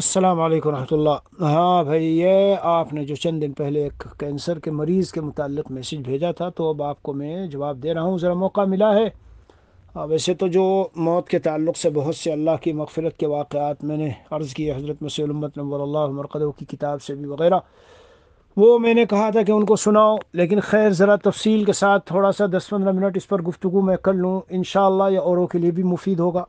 السلام علیکم رحمۃ اللہ ہاں بھائی یہ آپ نے جو چند دن پہلے ایک کینسر کے مریض کے متعلق میسیج بھیجا تھا تو اب آپ کو میں جواب دے رہا ہوں ذرا موقع ملا ہے ہاں، ویسے تو جو موت کے تعلق سے بہت سے اللہ کی مغفرت کے واقعات میں نے عرض کیے حضرت الامت نمبر اللہ مرکز کی کتاب سے بھی وغیرہ وہ میں نے کہا تھا کہ ان کو سناؤ لیکن خیر ذرا تفصیل کے ساتھ تھوڑا سا دس پندرہ منٹ اس پر گفتگو میں کر لوں انشاءاللہ یہ یا اوروں کے لیے بھی مفید ہوگا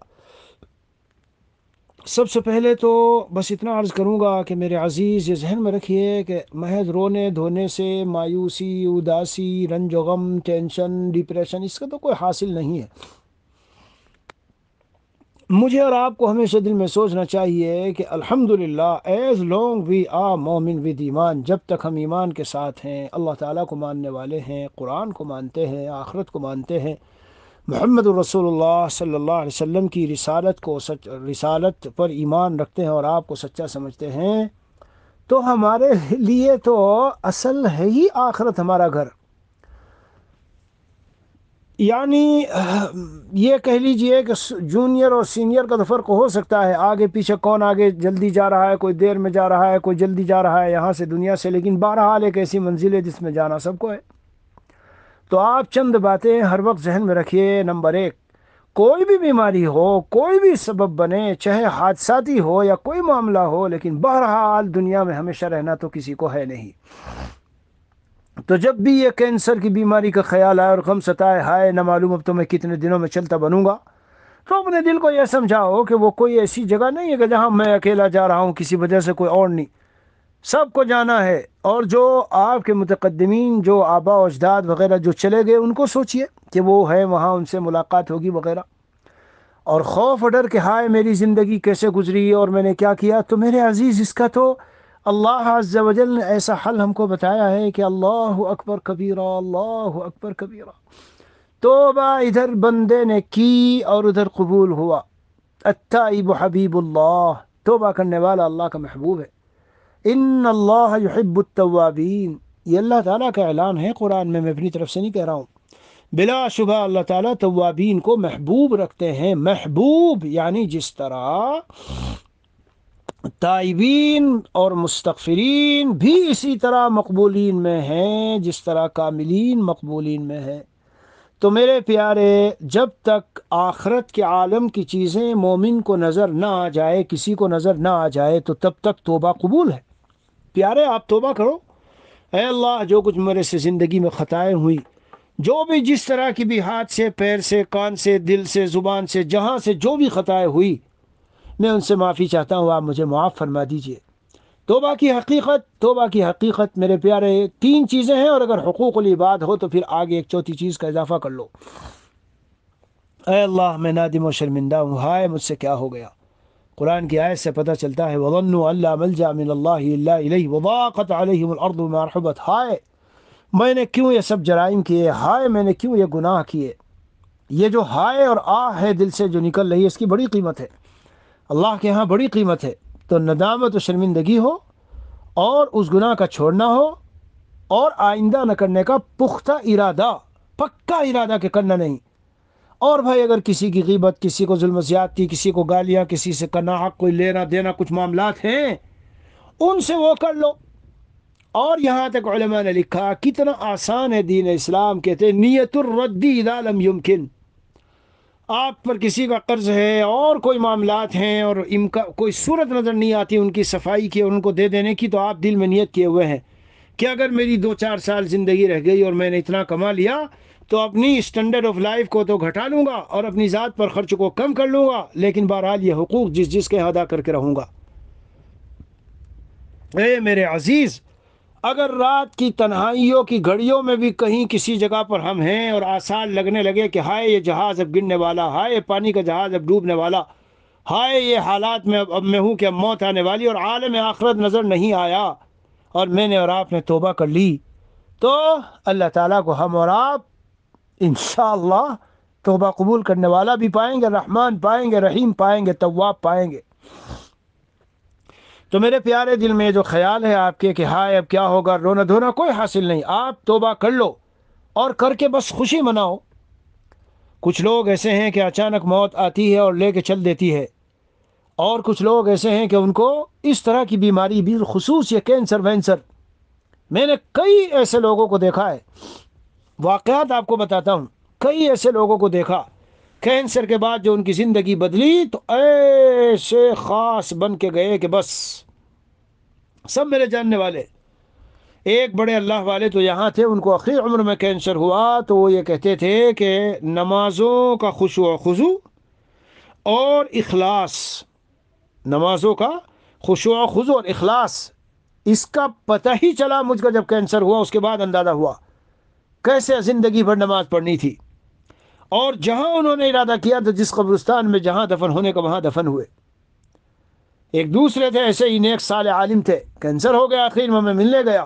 سب سے پہلے تو بس اتنا عرض کروں گا کہ میرے عزیز یہ ذہن میں رکھیے کہ محض رونے دھونے سے مایوسی اداسی رنج و غم ٹینشن ڈپریشن اس کا تو کوئی حاصل نہیں ہے مجھے اور آپ کو ہمیشہ دل میں سوچنا چاہیے کہ الحمد للہ ایز لانگ وی آ مومن ود ایمان جب تک ہم ایمان کے ساتھ ہیں اللہ تعالیٰ کو ماننے والے ہیں قرآن کو مانتے ہیں آخرت کو مانتے ہیں محمد الرسول اللہ صلی اللہ علیہ وسلم کی رسالت کو سچ رسالت پر ایمان رکھتے ہیں اور آپ کو سچا سمجھتے ہیں تو ہمارے لیے تو اصل ہے ہی آخرت ہمارا گھر یعنی یہ کہہ لیجئے کہ جونیئر اور سینئر کا تو فرق ہو سکتا ہے آگے پیچھے کون آگے جلدی جا رہا ہے کوئی دیر میں جا رہا ہے کوئی جلدی جا رہا ہے یہاں سے دنیا سے لیکن بہرحال ایک ایسی منزل ہے جس میں جانا سب کو ہے تو آپ چند باتیں ہر وقت ذہن میں رکھیے نمبر ایک کوئی بھی بیماری ہو کوئی بھی سبب بنے چاہے حادثاتی ہو یا کوئی معاملہ ہو لیکن بہرحال دنیا میں ہمیشہ رہنا تو کسی کو ہے نہیں تو جب بھی یہ کینسر کی بیماری کا خیال آئے اور غم ستائے ہائے نہ معلوم اب تو میں کتنے دنوں میں چلتا بنوں گا تو اپنے دل کو یہ سمجھاؤ کہ وہ کوئی ایسی جگہ نہیں ہے کہ جہاں میں اکیلا جا رہا ہوں کسی وجہ سے کوئی اور نہیں سب کو جانا ہے اور جو آپ کے متقدمین جو آبا اجداد وغیرہ جو چلے گئے ان کو سوچئے کہ وہ ہے وہاں ان سے ملاقات ہوگی وغیرہ اور خوف ڈر کہ ہائے میری زندگی کیسے گزری اور میں نے کیا کیا تو میرے عزیز اس کا تو اللہ عز و جل نے ایسا حل ہم کو بتایا ہے کہ اللہ اکبر کبیرہ اللہ اکبر کبیرہ توبہ ادھر بندے نے کی اور ادھر قبول ہوا اتائی حبیب اللہ توبہ کرنے والا اللہ کا محبوب ہے ان اللہ یحب التوابین یہ اللہ تعالیٰ کا اعلان ہے قرآن میں میں اپنی طرف سے نہیں کہہ رہا ہوں بلا شبہ اللہ تعالیٰ توابین کو محبوب رکھتے ہیں محبوب یعنی جس طرح تائبین اور مستغفرین بھی اسی طرح مقبولین میں ہیں جس طرح کاملین مقبولین میں ہیں تو میرے پیارے جب تک آخرت کے عالم کی چیزیں مومن کو نظر نہ آ جائے کسی کو نظر نہ آ جائے تو تب تک توبہ قبول ہے پیارے آپ توبہ کرو اے اللہ جو کچھ میرے سے زندگی میں خطائیں ہوئی جو بھی جس طرح کی بھی ہاتھ سے پیر سے کان سے دل سے زبان سے جہاں سے جو بھی خطائیں ہوئی میں ان سے معافی چاہتا ہوں آپ مجھے معاف فرما دیجئے توبہ کی حقیقت توبہ کی حقیقت میرے پیارے تین چیزیں ہیں اور اگر حقوق العباد ہو تو پھر آگے ایک چوتھی چیز کا اضافہ کر لو اے اللہ میں نادم و شرمندہ ہوں ہائے مجھ سے کیا ہو گیا قرآن کی آیت سے پتہ چلتا ہے وَضَاقَتْ عَلَيْهِمُ الْأَرْضُ مَا رَحُبَتْ ہائے میں نے کیوں یہ سب جرائم کیے ہائے میں نے کیوں یہ گناہ کیے یہ جو ہائے اور آہ ہے دل سے جو نکل رہی ہے اس کی بڑی قیمت ہے اللہ کے ہاں بڑی قیمت ہے تو ندامت و شرمندگی ہو اور اس گناہ کا چھوڑنا ہو اور آئندہ نہ کرنے کا پختہ ارادہ پکا ارادہ کہ کرنا نہیں اور بھائی اگر کسی کی غیبت کسی کو ظلم زیادتی کسی کو گالیاں کسی سے کنا حق کوئی لینا دینا کچھ معاملات ہیں ان سے وہ کر لو اور یہاں تک علماء نے لکھا کتنا آسان ہے دین اسلام کہتے ہیں نیت الردی اذا لم یمکن آپ پر کسی کا قرض ہے اور کوئی معاملات ہیں اور امکا کوئی صورت نظر نہیں آتی ان کی صفائی کی اور ان کو دے دینے کی تو آپ دل میں نیت کیے ہوئے ہیں کہ اگر میری دو چار سال زندگی رہ گئی اور میں نے اتنا کما لیا تو اپنی اسٹینڈرڈ آف لائف کو تو گھٹا لوں گا اور اپنی ذات پر خرچ کو کم کر لوں گا لیکن بہرحال یہ حقوق جس جس کے ادا کر کے رہوں گا اے میرے عزیز اگر رات کی تنہائیوں کی گھڑیوں میں بھی کہیں کسی جگہ پر ہم ہیں اور آسان لگنے لگے کہ ہائے یہ جہاز اب گننے والا ہائے پانی کا جہاز اب ڈوبنے والا ہائے یہ حالات میں اب میں ہوں کہ اب موت آنے والی اور عالم آخرت نظر نہیں آیا اور میں نے اور آپ نے توبہ کر لی تو اللہ تعالیٰ کو ہم اور آپ انشاءاللہ توبہ قبول کرنے والا بھی پائیں گے رحمان پائیں گے رحیم پائیں گے پائیں گے تو میرے پیارے دل میں جو خیال ہے آپ کے کہ ہائے اب کیا ہوگا رونا دھونا کوئی حاصل نہیں آپ توبہ کر لو اور کر کے بس خوشی مناؤ کچھ لوگ ایسے ہیں کہ اچانک موت آتی ہے اور لے کے چل دیتی ہے اور کچھ لوگ ایسے ہیں کہ ان کو اس طرح کی بیماری بھی یہ کینسر وینسر میں نے کئی ایسے لوگوں کو دیکھا ہے واقعات آپ کو بتاتا ہوں کئی ایسے لوگوں کو دیکھا کینسر کے بعد جو ان کی زندگی بدلی تو ایسے خاص بن کے گئے کہ بس سب میرے جاننے والے ایک بڑے اللہ والے تو یہاں تھے ان کو آخری عمر میں کینسر ہوا تو وہ یہ کہتے تھے کہ نمازوں کا خوشو و خضو اور اخلاص نمازوں کا خوشو و خضو اور اخلاص اس کا پتہ ہی چلا مجھ کا جب کینسر ہوا اس کے بعد اندازہ ہوا کیسے زندگی بھر نماز پڑھنی تھی اور جہاں انہوں نے ارادہ کیا تو جس قبرستان میں جہاں دفن ہونے کا وہاں دفن ہوئے ایک دوسرے تھے ایسے ہی نیک سال عالم تھے کینسر ہو گیا آخر میں ملنے گیا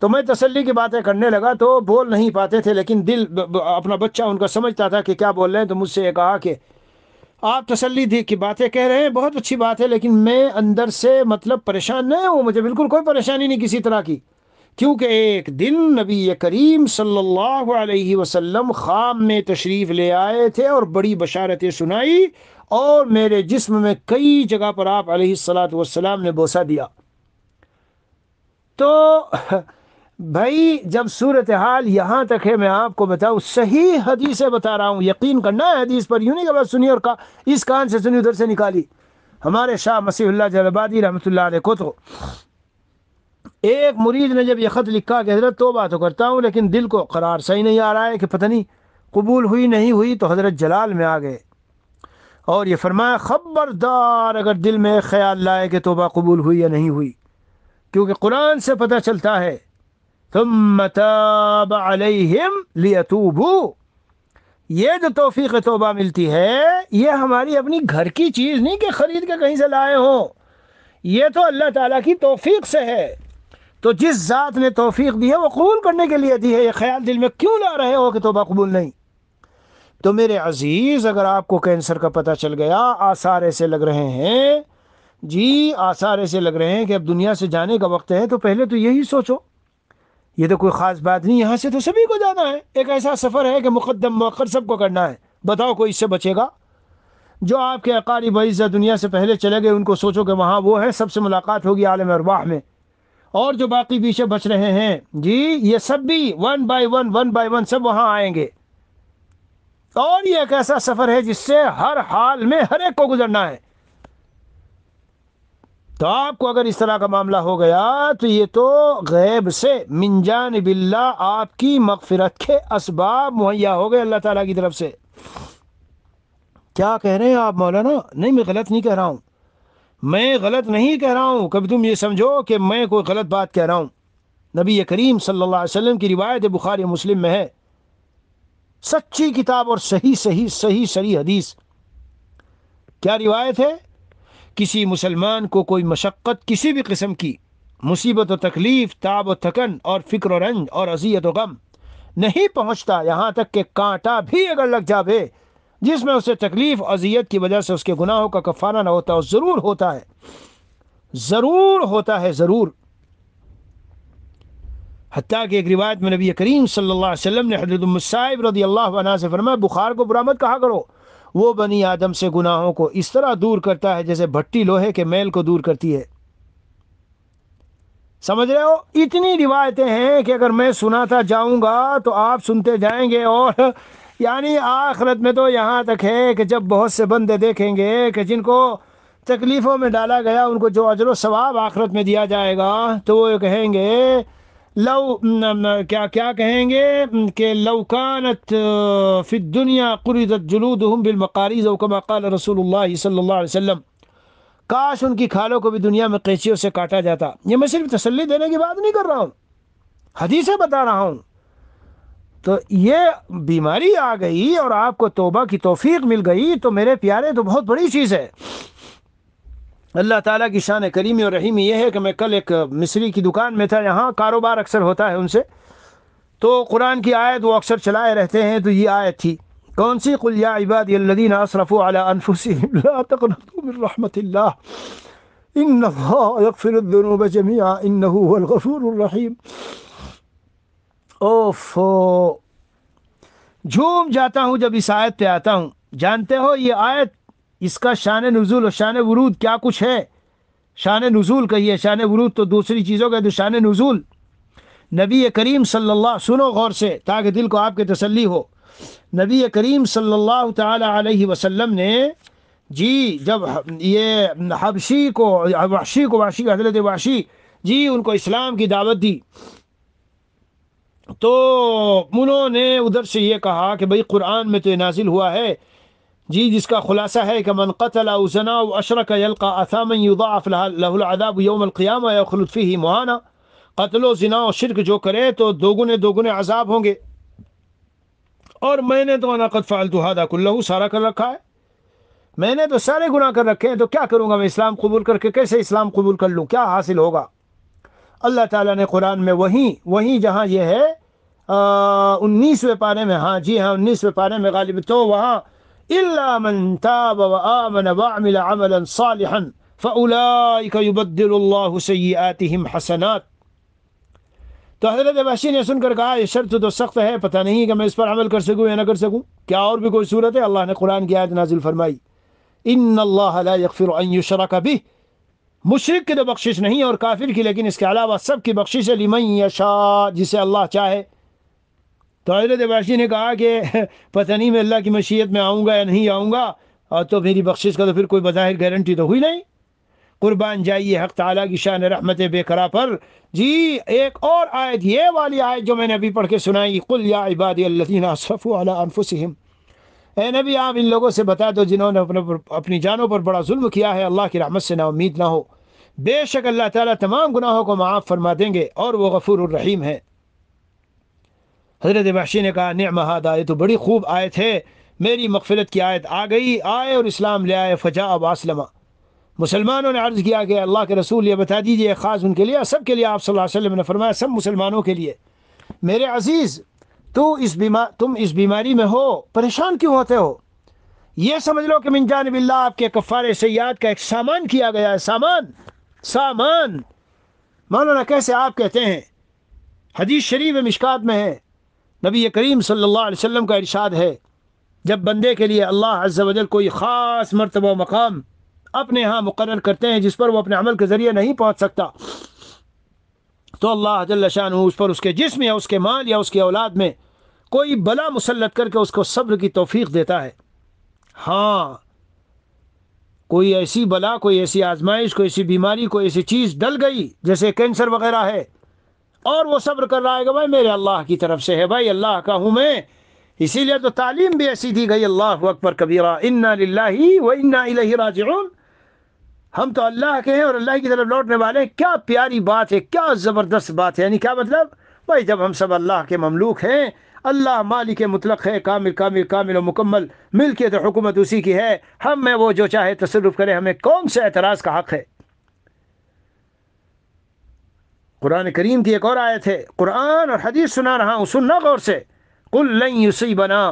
تو میں تسلی کی باتیں کرنے لگا تو بول نہیں پاتے تھے لیکن دل اپنا بچہ ان کا سمجھتا تھا کہ کیا بول رہے ہیں تو مجھ سے یہ کہا کہ آپ تسلی دی کی باتیں کہہ رہے ہیں بہت اچھی بات ہے لیکن میں اندر سے مطلب پریشان نہیں ہوں مجھے بالکل کوئی پریشانی نہیں کسی طرح کی کیونکہ ایک دن نبی کریم صلی اللہ علیہ وسلم خام میں تشریف لے آئے تھے اور بڑی بشارتیں سنائی اور میرے جسم میں کئی جگہ پر آپ علیہ السلاۃ والسلام نے بوسہ دیا تو بھائی جب صورتحال یہاں تک ہے میں آپ کو بتاؤں صحیح حدیثیں بتا رہا ہوں یقین کرنا ہے حدیث پر یوں نہیں کہ سنی اور اس کان سے سنی ادھر سے نکالی ہمارے شاہ مسیح اللہ جلبادی رحمۃ اللہ علیہ کو تو ایک مریض نے جب یہ خط لکھا کہ حضرت توبہ تو کرتا ہوں لیکن دل کو قرار صحیح نہیں آ رہا ہے کہ پتہ نہیں قبول ہوئی نہیں ہوئی تو حضرت جلال میں آ گئے اور یہ فرمایا خبردار اگر دل میں خیال لائے کہ توبہ قبول ہوئی یا نہیں ہوئی کیونکہ قرآن سے پتہ چلتا ہے تاب علیہم لی یہ جو توفیق توبہ ملتی ہے یہ ہماری اپنی گھر کی چیز نہیں کہ خرید کے کہیں سے لائے ہوں یہ تو اللہ تعالیٰ کی توفیق سے ہے تو جس ذات نے توفیق دی ہے وہ قبول کرنے کے لیے دی ہے یہ خیال دل میں کیوں لا رہے ہو کہ توبہ قبول نہیں تو میرے عزیز اگر آپ کو کینسر کا پتہ چل گیا آثار ایسے لگ رہے ہیں جی آثار ایسے لگ رہے ہیں کہ اب دنیا سے جانے کا وقت ہے تو پہلے تو یہی سوچو یہ تو کوئی خاص بات نہیں یہاں سے تو سبھی کو جانا ہے ایک ایسا سفر ہے کہ مقدم مؤخر سب کو کرنا ہے بتاؤ کوئی اس سے بچے گا جو آپ کے اقاری بعض دنیا سے پہلے چلے گئے ان کو سوچو کہ وہاں وہ ہے سب سے ملاقات ہوگی عالم ارواح میں اور جو باقی پیچھے بچ رہے ہیں جی یہ سب بھی one by one one by one سب وہاں آئیں گے اور یہ ایک ایسا سفر ہے جس سے ہر حال میں ہر ایک کو گزرنا ہے تو آپ کو اگر اس طرح کا معاملہ ہو گیا تو یہ تو غیب سے منجان باللہ اللہ آپ کی مغفرت کے اسباب مہیا ہو گئے اللہ تعالیٰ کی طرف سے کیا کہہ رہے ہیں آپ مولانا نہیں میں غلط نہیں کہہ رہا ہوں میں غلط نہیں کہہ رہا ہوں کبھی تم یہ سمجھو کہ میں کوئی غلط بات کہہ رہا ہوں نبی کریم صلی اللہ علیہ وسلم کی روایت بخاری مسلم میں ہے سچی کتاب اور صحیح صحیح صحیح صحیح حدیث کیا روایت ہے کسی مسلمان کو کوئی مشقت کسی بھی قسم کی مصیبت و تکلیف تاب و تھکن اور فکر و رنج اور اذیت و غم نہیں پہنچتا یہاں تک کہ کانٹا بھی اگر لگ جاوے جس میں اسے تکلیف اذیت کی وجہ سے اس کے گناہوں کا کفارہ نہ ہوتا اور ضرور ہوتا ہے ضرور ہوتا ہے ضرور حتیٰ کہ ایک روایت میں نبی کریم صلی اللہ اللہ علیہ وسلم نے حضرت رضی عنہ سے فرمایا بخار کو برآمد کہا کرو وہ بنی آدم سے گناہوں کو اس طرح دور کرتا ہے جیسے بھٹی لوہے کے میل کو دور کرتی ہے سمجھ رہے ہو اتنی روایتیں ہیں کہ اگر میں سناتا جاؤں گا تو آپ سنتے جائیں گے اور یعنی آخرت میں تو یہاں تک ہے کہ جب بہت سے بندے دیکھیں گے کہ جن کو تکلیفوں میں ڈالا گیا ان کو جو عجر و ثواب آخرت میں دیا جائے گا تو وہ کہیں گے لو کیا کیا کہیں گے کہ لوکانت فی دنیا قری دت جلودہ بالمقاریز ضم اقال رسول اللہ صلی اللہ علیہ وسلم کاش ان کی کھالوں کو بھی دنیا میں قیچیوں سے کاٹا جاتا یہ میں صرف تسلی دینے کی بات نہیں کر رہا ہوں حدیثیں بتا رہا ہوں تو یہ بیماری آ گئی اور آپ کو توبہ کی توفیق مل گئی تو میرے پیارے تو بہت بڑی چیز ہے اللہ تعالیٰ کی شان کریمی اور رحیمی یہ ہے کہ میں کل ایک مصری کی دکان میں تھا یہاں کاروبار اکثر ہوتا ہے ان سے تو قرآن کی آیت وہ اکثر چلائے رہتے ہیں تو یہ آیت تھی کون سی کلیا رحمت اللہ ان اللہ اوفو جھوم جاتا ہوں جب اس آیت پہ آتا ہوں جانتے ہو یہ آیت اس کا شان نزول اور شان ورود کیا کچھ ہے شان نزول کہیے شان ورود تو دوسری چیزوں کا تو شان نزول نبی کریم صلی اللہ سنو غور سے تاکہ دل کو آپ کے تسلی ہو نبی کریم صلی اللہ تعالی علیہ وسلم نے جی جب یہ حبشی کو وحشی کو وحشی حضرت وحشی جی ان کو اسلام کی دعوت دی تو انہوں نے ادھر سے یہ کہا کہ بھئی قرآن میں تو یہ نازل ہوا ہے جی جس کا خلاصہ ہے کہ من قتل او زنا یلقا یضاعف عناقاغ العذاب یوم یا خلط فیہ مہانا قتل و و شرک جو کرے تو دوگنے دوگنے عذاب ہوں گے اور میں نے تو انا قد فعلت هذا كله سارا کر رکھا ہے میں نے تو سارے گناہ کر رکھے ہیں تو کیا کروں گا میں اسلام قبول کر کے کیسے اسلام قبول کر لوں کیا حاصل ہوگا اللہ تعالیٰ نے قرآن میں وہیں وہیں جہاں یہ ہے انیسویں پارے میں ہاں جی ہاں انیسویں پارے میں غالب تو وہاں من تاب وآمن وعمل عملا صالحا فأولئك يبدل الله سيئاتهم حسنات تو حضرت وحشی نے سن کر کہا یہ شرط تو سخت ہے پتہ نہیں کہ میں اس پر عمل کر سکوں یا نہ کر سکوں کیا اور بھی کوئی صورت ہے اللہ نے قرآن کی آیت نازل فرمائی ان اللہ لا یغفر ان یشرک به مشرق کی تو بخشش نہیں اور کافر کی لیکن اس کے علاوہ سب کی بخشش لمن یشا جسے اللہ چاہے تو حضرت باشی نے کہا کہ پتہ نہیں میں اللہ کی مشیت میں آؤں گا یا نہیں آؤں گا اور تو میری بخشش کا تو پھر کوئی بظاہر گارنٹی تو ہوئی نہیں قربان جائیے حق تعالیٰ کی شان رحمت بے کرا پر جی ایک اور آیت یہ والی آیت جو میں نے ابھی پڑھ کے سنائی قل یا عبادی اللہ صف علی انفسہم اے نبی آپ ان لوگوں سے بتا دو جنہوں نے اپنے اپنی جانوں پر بڑا ظلم کیا ہے اللہ کی رحمت سے نہ امید نہ ہو بے شک اللہ تعالیٰ تمام گناہوں کو معاف فرما دیں گے اور وہ غفور الرحیم ہے حضرت وحشی نے کہا نعم ماہدا یہ تو بڑی خوب آیت ہے میری مغفلت کی آیت آ گئی آئے اور اسلام لے آئے فجا اسلم مسلمانوں نے عرض کیا کہ اللہ کے رسول یہ بتا دیجئے خاص ان کے لیے سب کے لیے آپ صلی اللہ علیہ وسلم نے فرمایا سب مسلمانوں کے لیے میرے عزیز تو اس بیمار تم اس بیماری میں ہو پریشان کیوں ہوتے ہو یہ سمجھ لو کہ من جانب اللہ آپ کے کفار سیاد کا ایک سامان کیا گیا ہے سامان سامان مولانا کیسے آپ کہتے ہیں حدیث شریف مشکات میں ہے نبی کریم صلی اللہ علیہ وسلم کا ارشاد ہے جب بندے کے لیے اللہ عز و جل کوئی خاص مرتبہ و مقام اپنے ہاں مقرر کرتے ہیں جس پر وہ اپنے عمل کے ذریعے نہیں پہنچ سکتا تو اللہ جل شان اس پر اس کے جسم یا اس کے مال یا اس کے اولاد میں کوئی بلا مسلط کر کے اس کو صبر کی توفیق دیتا ہے ہاں کوئی ایسی بلا کوئی ایسی آزمائش کوئی ایسی بیماری کوئی ایسی چیز ڈل گئی جیسے کینسر وغیرہ ہے اور وہ صبر کر رہا ہے کہ بھائی میرے اللہ کی طرف سے ہے بھائی اللہ کا ہوں میں اسی لیے تو تعلیم بھی ایسی دی گئی اللہ اکبر کبیرہ انا للہ و انا الہ راجعون ہم تو اللہ کے ہیں اور اللہ کی طرف لوٹنے والے ہیں کیا پیاری بات ہے کیا زبردست بات ہے یعنی کیا مطلب بھائی جب ہم سب اللہ کے مملوک ہیں اللہ مالک مطلق ہے کامل کامل کامل و مکمل ملکیت حکومت اسی کی ہے ہم میں وہ جو چاہے تصرف کرے ہمیں کون سے اعتراض کا حق ہے قرآن کریم کی ایک اور آیت ہے قرآن اور حدیث سنا رہا ہوں سننا غور سے کل لن یوس بنا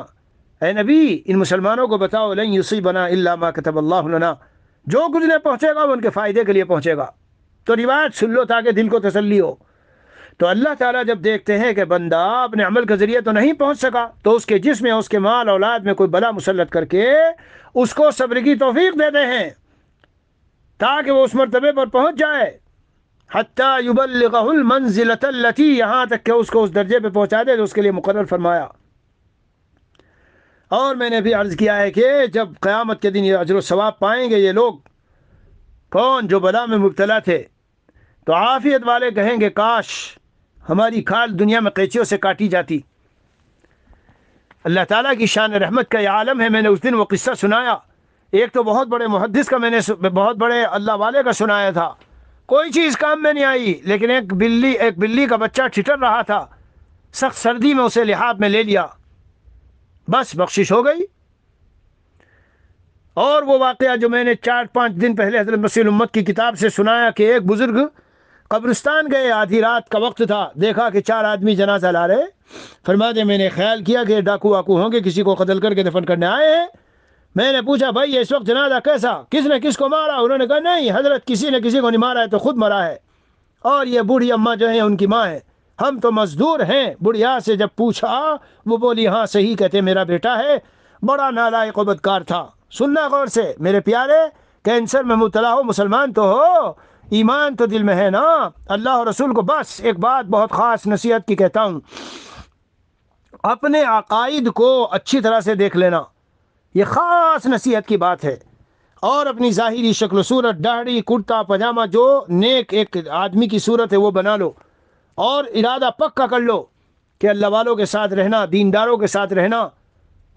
اے نبی ان مسلمانوں کو بتاؤ لن یوس بنا اللہ ما کتب اللہ جو کچھ نے پہنچے گا وہ ان کے فائدے کے لیے پہنچے گا تو روایت سن لو تاکہ دل کو تسلی ہو تو اللہ تعالیٰ جب دیکھتے ہیں کہ بندہ اپنے عمل کے ذریعے تو نہیں پہنچ سکا تو اس کے جسم یا اس کے مال اولاد میں کوئی بلا مسلط کر کے اس کو صبر کی توفیق دیتے ہیں تاکہ وہ اس مرتبے پر پہنچ جائے حتیٰ غل المنزلت لط یہاں تک کہ اس کو اس درجے پہ پہنچا دے تو اس کے لیے مقرر فرمایا اور میں نے بھی عرض کیا ہے کہ جب قیامت کے دن یہ عجر و ثواب پائیں گے یہ لوگ کون جو بلا میں مبتلا تھے تو عافیت والے کہیں گے کاش ہماری کھال دنیا میں قیچیوں سے کاٹی جاتی اللہ تعالیٰ کی شان رحمت کا یہ عالم ہے میں نے اس دن وہ قصہ سنایا ایک تو بہت بڑے محدث کا میں نے بہت بڑے اللہ والے کا سنایا تھا کوئی چیز کام میں نہیں آئی لیکن ایک بلی ایک بلی کا بچہ ٹھٹر رہا تھا سخت سردی میں اسے لحاظ میں لے لیا بس بخشش ہو گئی اور وہ واقعہ جو میں نے چار پانچ دن پہلے حضرت مسیح امت کی کتاب سے سنایا کہ ایک بزرگ قبرستان گئے آدھی رات کا وقت تھا دیکھا کہ چار آدمی جنازہ لا رہے فرما دے میں نے خیال کیا کہ ڈاکو واکو ہوں گے کسی کو قتل کر کے دفن کرنے آئے ہیں میں نے پوچھا بھائی اس وقت جنازہ کیسا کس کس نے کو مارا انہوں نے کہا نہیں حضرت کسی کسی نے کو نہیں مارا ہے تو خود مرا ہے اور یہ بوڑھی اماں جو ہیں ان کی ماں ہے ہم تو مزدور ہیں بڑھیا سے جب پوچھا وہ بولی ہاں صحیح کہتے میرا بیٹا ہے بڑا نالائق قبط کار تھا سننا غور سے میرے پیارے کینسر میں مبتلا ہو مسلمان تو ہو ایمان تو دل میں ہے نا اللہ اور رسول کو بس ایک بات بہت خاص نصیحت کی کہتا ہوں اپنے عقائد کو اچھی طرح سے دیکھ لینا یہ خاص نصیحت کی بات ہے اور اپنی ظاہری شکل و صورت ڈاڑی کرتا پاجامہ جو نیک ایک آدمی کی صورت ہے وہ بنا لو اور ارادہ پکا کر لو کہ اللہ والوں کے ساتھ رہنا دینداروں کے ساتھ رہنا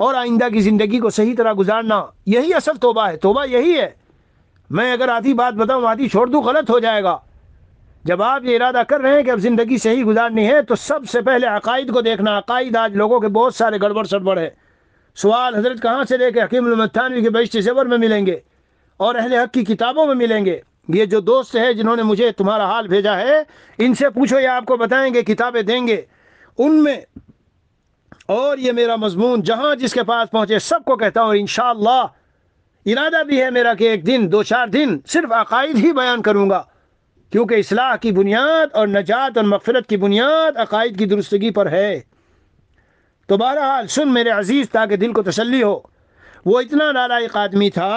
اور آئندہ کی زندگی کو صحیح طرح گزارنا یہی اصل توبہ ہے توبہ یہی ہے میں اگر آدھی بات بتاؤں آدھی چھوڑ دوں غلط ہو جائے گا جب آپ یہ ارادہ کر رہے ہیں کہ اب زندگی سے ہی گزارنی ہے تو سب سے پہلے عقائد کو دیکھنا عقائد آج لوگوں کے بہت سارے گڑبڑ سڑبڑ ہے سوال حضرت کہاں سے لے کے حکیم المتانوی کے بیشت زبر میں ملیں گے اور اہل حق کی کتابوں میں ملیں گے یہ جو دوست ہے جنہوں نے مجھے تمہارا حال بھیجا ہے ان سے پوچھو یہ آپ کو بتائیں گے کتابیں دیں گے ان میں اور یہ میرا مضمون جہاں جس کے پاس پہنچے سب کو کہتا ہوں انشاءاللہ اللہ ارادہ بھی ہے میرا کہ ایک دن دو چار دن صرف عقائد ہی بیان کروں گا کیونکہ اصلاح کی بنیاد اور نجات اور مغفرت کی بنیاد عقائد کی درستگی پر ہے تو بہرحال سن میرے عزیز تھا کہ دل کو تسلی ہو وہ اتنا نالائق آدمی تھا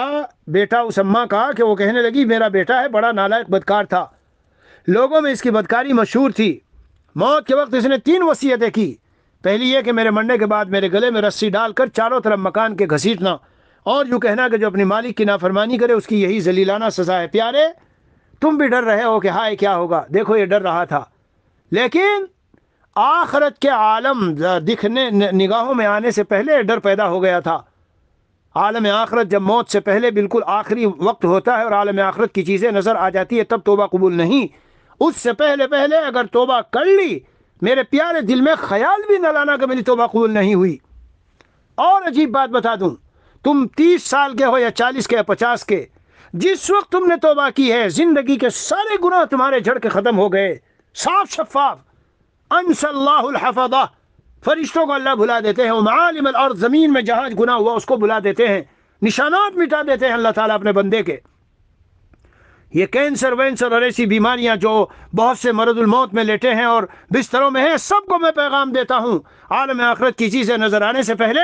بیٹا اس اماں کا کہ وہ کہنے لگی میرا بیٹا ہے بڑا نالائق بدکار تھا لوگوں میں اس کی بدکاری مشہور تھی موت کے وقت اس نے تین وصیتیں کی پہلی یہ کہ میرے مرنے کے بعد میرے گلے میں رسی ڈال کر چاروں طرف مکان کے گھسیٹنا اور جو کہنا کہ جو اپنی مالک کی نافرمانی کرے اس کی یہی ذلیلانہ سزا ہے پیارے تم بھی ڈر رہے ہو کہ ہائے کیا ہوگا دیکھو یہ ڈر رہا تھا لیکن آخرت کے عالم دکھنے نگاہوں میں آنے سے پہلے ڈر پیدا ہو گیا تھا عالم آخرت جب موت سے پہلے بالکل آخری وقت ہوتا ہے اور عالم آخرت کی چیزیں نظر آ جاتی ہے تب توبہ قبول نہیں اس سے پہلے پہلے اگر توبہ کر لی میرے پیارے دل میں خیال بھی نہ لانا کہ میری توبہ قبول نہیں ہوئی اور عجیب بات بتا دوں تم تیس سال کے ہو یا چالیس کے یا پچاس کے جس وقت تم نے توبہ کی ہے زندگی کے سارے گناہ تمہارے جھڑ کے ختم ہو گئے صاف شفاف انس اللہ الحفظہ فرشتوں کو اللہ بھلا دیتے ہیں الارض زمین میں جہاں گناہ ہوا اس کو بلا دیتے ہیں نشانات مٹا دیتے ہیں اللہ تعالیٰ اپنے بندے کے یہ کینسر وینسر اور ایسی بیماریاں جو بہت سے مرد الموت میں لیٹے ہیں اور بستروں میں ہیں سب کو میں پیغام دیتا ہوں عالم آخرت کی چیزیں نظر آنے سے پہلے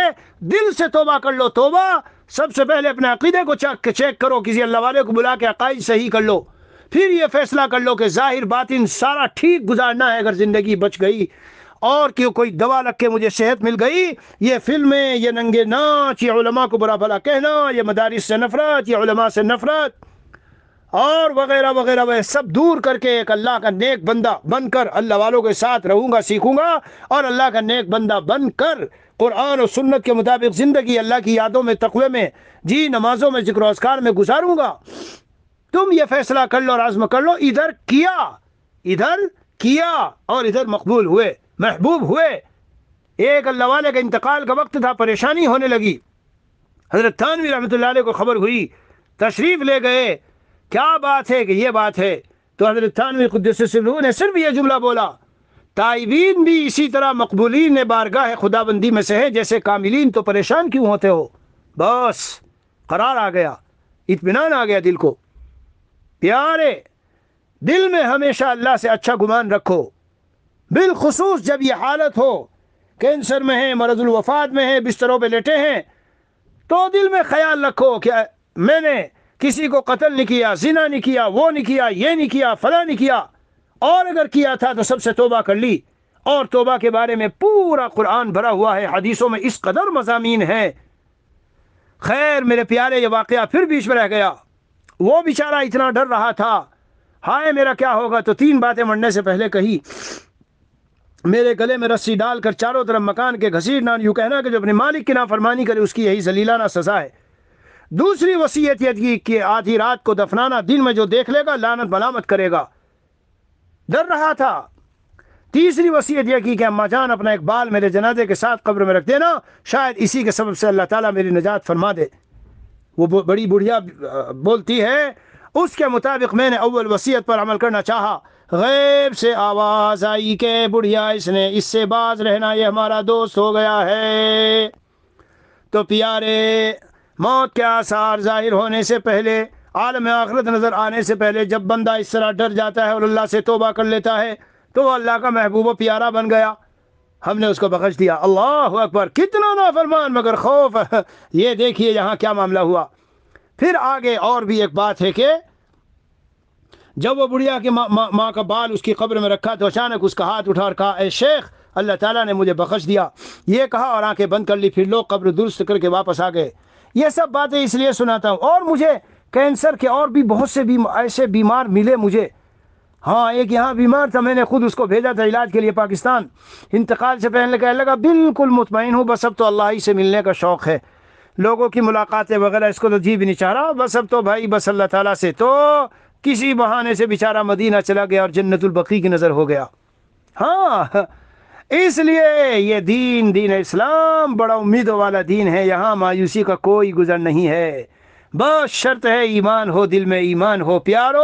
دل سے توبہ کر لو توبہ سب سے پہلے اپنے عقیدے کو چیک چیک کرو کسی اللہ والے کو بلا کے عقائد صحیح کر لو پھر یہ فیصلہ کر لو کہ ظاہر باطن سارا ٹھیک گزارنا ہے اگر زندگی بچ گئی اور کیوں کوئی دوا لگ کے مجھے صحت مل گئی یہ فلمیں یہ ننگے ناچ یہ علماء کو برا بھلا کہنا یہ مدارس سے نفرت یہ علماء سے نفرت اور وغیرہ وغیرہ وہ سب دور کر کے ایک اللہ کا نیک بندہ بن کر اللہ والوں کے ساتھ رہوں گا سیکھوں گا اور اللہ کا نیک بندہ بن کر قرآن و سنت کے مطابق زندگی اللہ کی یادوں میں تقوی میں جی نمازوں میں ذکر و اذکار میں گزاروں گا تم یہ فیصلہ کر لو اور عزم کر لو ادھر کیا ادھر کیا اور ادھر مقبول ہوئے محبوب ہوئے ایک اللہ والے کا انتقال کا وقت تھا پریشانی ہونے لگی حضرت تانوی رحمۃ اللہ علیہ کو خبر ہوئی تشریف لے گئے کیا بات ہے کہ یہ بات ہے تو حضرت قدس نے صرف یہ جملہ بولا تائبین بھی اسی طرح مقبولین نے بارگاہ خدا بندی میں سے ہے جیسے کاملین تو پریشان کیوں ہوتے ہو بس قرار آ گیا اطمینان آ گیا دل کو پیارے دل میں ہمیشہ اللہ سے اچھا گمان رکھو بالخصوص جب یہ حالت ہو کینسر میں ہیں مرض الوفات میں ہیں بستروں پہ لیٹے ہیں تو دل میں خیال رکھو کہ میں نے کسی کو قتل نہیں کیا زنا نہیں کیا وہ نہیں کیا یہ نہیں کیا فلاں نہیں کیا اور اگر کیا تھا تو سب سے توبہ کر لی اور توبہ کے بارے میں پورا قرآن بھرا ہوا ہے حدیثوں میں اس قدر مضامین ہے خیر میرے پیارے یہ واقعہ پھر بیچ میں رہ گیا وہ بیچارہ اتنا ڈر رہا تھا ہائے میرا کیا ہوگا تو تین باتیں مرنے سے پہلے کہی میرے گلے میں رسی ڈال کر چاروں طرف مکان کے گھسیٹ یوں کہنا کہ جو اپنے مالک کی نافرمانی کرے اس کی یہی زلیلانہ سزا ہے دوسری وسیعت کی کہ آدھی رات کو دفنانا دن میں جو دیکھ لے گا لانت بلامت کرے گا ڈر رہا تھا تیسری یہ کی کہ جان اپنا ایک بال میرے جنازے کے ساتھ قبر میں رکھ دینا شاید اسی کے سبب سے اللہ تعالیٰ میری نجات فرما دے وہ بڑی بڑھیا بولتی ہے اس کے مطابق میں نے اول وصیت پر عمل کرنا چاہا غیب سے آواز آئی کہ بڑھیا اس نے اس سے باز رہنا یہ ہمارا دوست ہو گیا ہے تو پیارے موت کے آثار ظاہر ہونے سے پہلے عالم آخرت نظر آنے سے پہلے جب بندہ اس طرح ڈر جاتا ہے اور اللہ سے توبہ کر لیتا ہے تو وہ اللہ کا محبوب و پیارا بن گیا ہم نے اس کو بخش دیا اللہ اکبر کتنا نافرمان مگر خوف یہ دیکھیے یہاں کیا معاملہ ہوا پھر آگے اور بھی ایک بات ہے کہ جب وہ بڑھیا کے ماں کا بال اس کی قبر میں رکھا تو اچانک اس کا ہاتھ اٹھا رکھا کہا شیخ اللہ تعالیٰ نے مجھے بخش دیا یہ کہا اور آنکھیں بند کر لی پھر لوگ قبر درست کر کے واپس آ گئے یہ سب باتیں اس لیے سناتا ہوں اور مجھے کینسر کے اور بھی بہت سے ایسے بیمار ملے مجھے ہاں ایک یہاں بیمار تھا میں نے خود اس کو بھیجا تھا علاج کے لیے پاکستان انتقال سے پہلے کہنے لگا بالکل مطمئن ہوں بس اب تو اللہ ہی سے ملنے کا شوق ہے لوگوں کی ملاقاتیں وغیرہ اس کو تو جی بھی نہیں چاہ رہا بس اب تو بھائی بس اللہ تعالیٰ سے تو کسی بہانے سے بیچارہ مدینہ چلا گیا اور جنت البقی کی نظر ہو گیا ہاں اس لیے یہ دین دین اسلام بڑا امیدوں والا دین ہے یہاں مایوسی کا کوئی گزر نہیں ہے بہت شرط ہے ایمان ہو دل میں ایمان ہو پیارو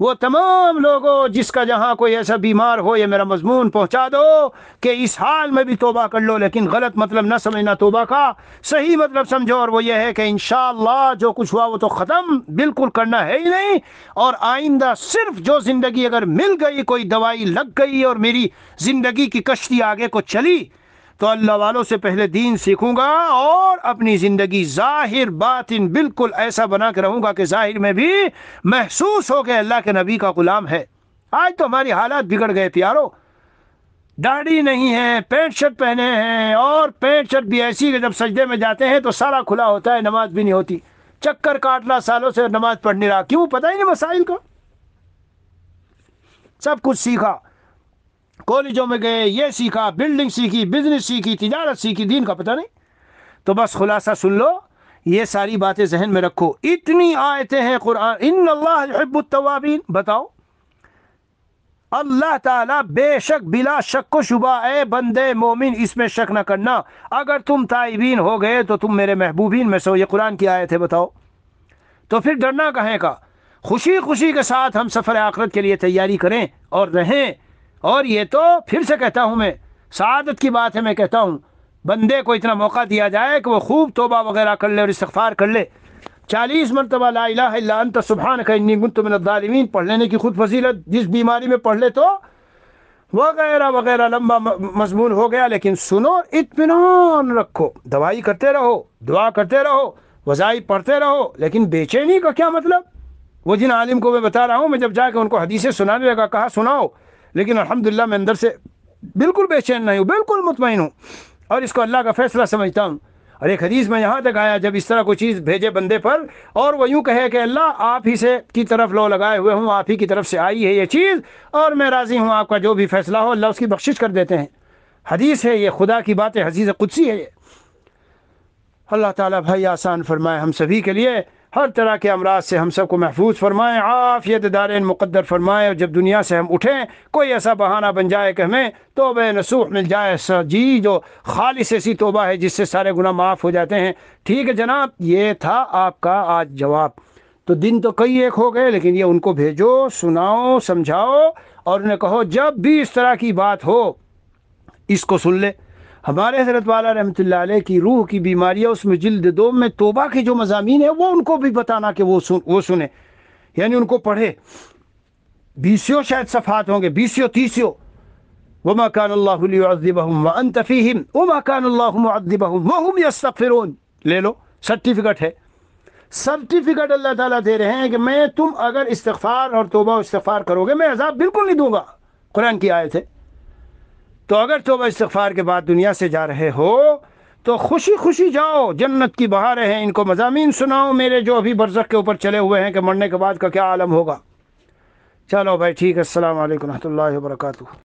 وہ تمام لوگوں جس کا جہاں کوئی ایسا بیمار ہو یہ میرا مضمون پہنچا دو کہ اس حال میں بھی توبہ کر لو لیکن غلط مطلب نہ سمجھنا توبہ کا صحیح مطلب سمجھو اور وہ یہ ہے کہ انشاءاللہ جو کچھ ہوا وہ تو ختم بالکل کرنا ہے ہی نہیں اور آئندہ صرف جو زندگی اگر مل گئی کوئی دوائی لگ گئی اور میری زندگی کی کشتی آگے کو چلی تو اللہ والوں سے پہلے دین سیکھوں گا اور اپنی زندگی ظاہر باطن بالکل ایسا بنا کے رہوں گا کہ ظاہر میں بھی محسوس ہو کہ اللہ کے نبی کا غلام ہے آج تو ہماری حالات بگڑ گئے پیارو داڑھی نہیں ہے پینٹ شرٹ پہنے ہیں اور پینٹ شرٹ بھی ایسی کہ جب سجدے میں جاتے ہیں تو سارا کھلا ہوتا ہے نماز بھی نہیں ہوتی چکر کاٹنا سالوں سے نماز پڑھنے رہا کیوں پتہ ہی نہیں مسائل کا سب کچھ سیکھا کالجوں میں گئے یہ سیکھا بلڈنگ سیکھی بزنس سیکھی تجارت سیکھی دین کا پتہ نہیں تو بس خلاصہ سن لو یہ ساری باتیں ذہن میں رکھو اتنی آیتیں ہیں قرآن ان اللہ حب التوابین بتاؤ اللہ تعالیٰ بے شک بلا شک و شبہ اے بندے مومن اس میں شک نہ کرنا اگر تم تائبین ہو گئے تو تم میرے محبوبین میں سو یہ قرآن کی آیت ہے بتاؤ تو پھر ڈرنا کہیں کا خوشی خوشی کے ساتھ ہم سفر آخرت کے لیے تیاری کریں اور رہیں اور یہ تو پھر سے کہتا ہوں میں سعادت کی بات ہے میں کہتا ہوں بندے کو اتنا موقع دیا جائے کہ وہ خوب توبہ وغیرہ کر لے اور استغفار کر لے چالیس مرتبہ لا الہ الا انت سبحان کا الظالمین پڑھ لینے کی خود فضیلت جس بیماری میں پڑھ لے تو وغیرہ وغیرہ لمبا مضمون ہو گیا لیکن سنو اطمینان رکھو دوائی کرتے رہو دعا کرتے رہو وظائف پڑھتے رہو لیکن بے چینی کا کیا مطلب وہ جن عالم کو میں بتا رہا ہوں میں جب جا کے ان کو حدیثیں سنانے لگا کہا سناؤ لیکن الحمدللہ میں اندر سے بالکل بے چین نہیں ہوں بالکل مطمئن ہوں اور اس کو اللہ کا فیصلہ سمجھتا ہوں اور ایک حدیث میں یہاں تک آیا جب اس طرح کوئی چیز بھیجے بندے پر اور وہ یوں کہے کہ اللہ آپ ہی سے کی طرف لو لگائے ہوئے ہوں آپ ہی کی طرف سے آئی ہے یہ چیز اور میں راضی ہوں آپ کا جو بھی فیصلہ ہو اللہ اس کی بخشش کر دیتے ہیں حدیث ہے یہ خدا کی بات ہے حدیث قدسی ہے یہ اللہ تعالیٰ بھائی آسان فرمائے ہم سبھی کے لیے ہر طرح کے امراض سے ہم سب کو محفوظ فرمائیں عافیت دارین مقدر فرمائیں اور جب دنیا سے ہم اٹھیں کوئی ایسا بہانہ بن جائے کہ ہمیں توبہ نسوح مل جائے جی جو خالص ایسی توبہ ہے جس سے سارے گناہ معاف ہو جاتے ہیں ٹھیک ہے جناب یہ تھا آپ کا آج جواب تو دن تو کئی ایک ہو گئے لیکن یہ ان کو بھیجو سناؤ سمجھاؤ اور انہیں کہو جب بھی اس طرح کی بات ہو اس کو سن لے ہمارے حضرت والا رحمۃ اللہ علیہ کی روح کی بیماری ہے اس میں جلد دو میں توبہ کے جو مضامین ہیں وہ ان کو بھی بتانا کہ وہ سنیں یعنی ان کو پڑھے بیسیوں شاید صفحات ہوں گے بیسیوں تیسیوں فيهم وما کان الله معذبهم وهم يستغفرون لے لو سرٹیفکیٹ ہے سرٹیفکیٹ اللہ تعالیٰ دے رہے ہیں کہ میں تم اگر استغفار اور توبہ استغفار کرو گے میں عذاب بالکل نہیں دوں گا قرآن کی آیت ہے تو اگر توبہ استغفار کے بعد دنیا سے جا رہے ہو تو خوشی خوشی جاؤ جنت کی بہاریں ہیں ان کو مضامین سناؤ میرے جو ابھی برزخ کے اوپر چلے ہوئے ہیں کہ مرنے کے بعد کا کیا عالم ہوگا چلو بھائی ٹھیک ہے السلام علیکم رحمۃ اللہ وبرکاتہ